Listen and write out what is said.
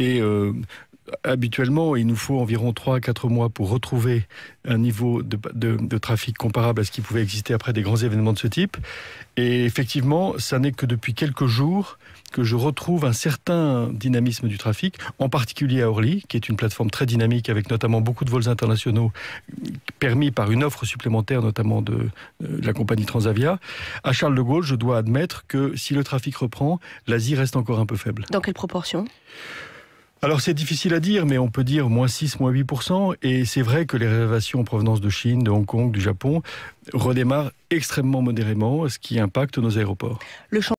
Et euh, habituellement, il nous faut environ 3 à 4 mois pour retrouver un niveau de, trafic comparable à ce qui pouvait exister après des grands événements de ce type. Et effectivement, ça n'est que depuis quelques jours que je retrouve un certain dynamisme du trafic, en particulier à Orly, qui est une plateforme très dynamique avec notamment beaucoup de vols internationaux permis par une offre supplémentaire, notamment de, de la compagnie Transavia. À Charles de Gaulle, je dois admettre que si le trafic reprend, l'Asie reste encore un peu faible. Dans quelle proportion alors c'est difficile à dire, mais on peut dire moins 6, moins 8%. Et c'est vrai que les réservations en provenance de Chine, de Hong Kong, du Japon redémarrent extrêmement modérément, ce qui impacte nos aéroports.